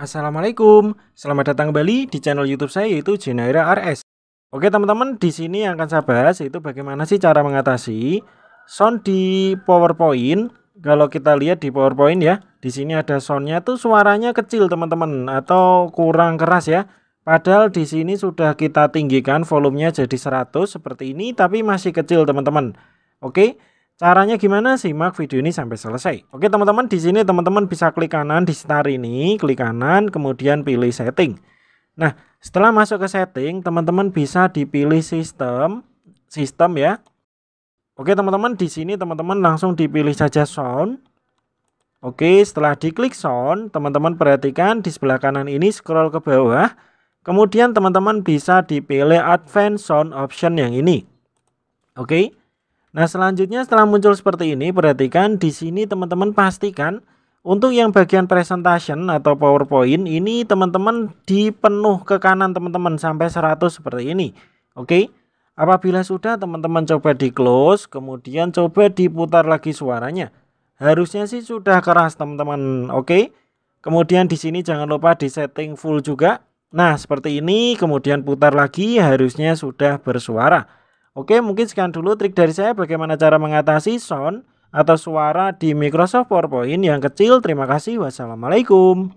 Assalamualaikum, selamat datang kembali di channel YouTube saya yaitu Jenaira RS. Oke teman-teman, di sini yang akan saya bahas yaitu bagaimana sih cara mengatasi sound di PowerPoint. Kalau kita lihat di PowerPoint ya, di sini ada soundnya tuh suaranya kecil teman-teman atau kurang keras ya. Padahal di sini sudah kita tinggikan volumenya jadi 100 seperti ini tapi masih kecil teman-teman. Oke, Caranya gimana? Simak video ini sampai selesai. Oke teman-teman, di sini teman-teman bisa klik kanan di star ini, klik kanan, kemudian pilih setting. Nah, setelah masuk ke setting, teman-teman bisa dipilih sistem, sistem ya. Oke teman-teman, di sini teman-teman langsung dipilih saja sound. Oke, setelah diklik sound, teman-teman perhatikan di sebelah kanan ini scroll ke bawah. Kemudian teman-teman bisa dipilih advanced sound option yang ini. Oke. Nah, selanjutnya setelah muncul seperti ini, perhatikan di sini teman-teman pastikan untuk yang bagian presentation atau PowerPoint ini teman-teman dipenuh ke kanan teman-teman sampai 100 seperti ini. Oke. Apabila sudah teman-teman coba di close, kemudian coba diputar lagi suaranya. Harusnya sih sudah keras teman-teman. Oke. Kemudian di sini jangan lupa di setting full juga. Nah, seperti ini kemudian putar lagi harusnya sudah bersuara. Oke, mungkin sekian dulu trik dari saya bagaimana cara mengatasi sound atau suara di Microsoft PowerPoint yang kecil. Terima kasih. Wassalamualaikum.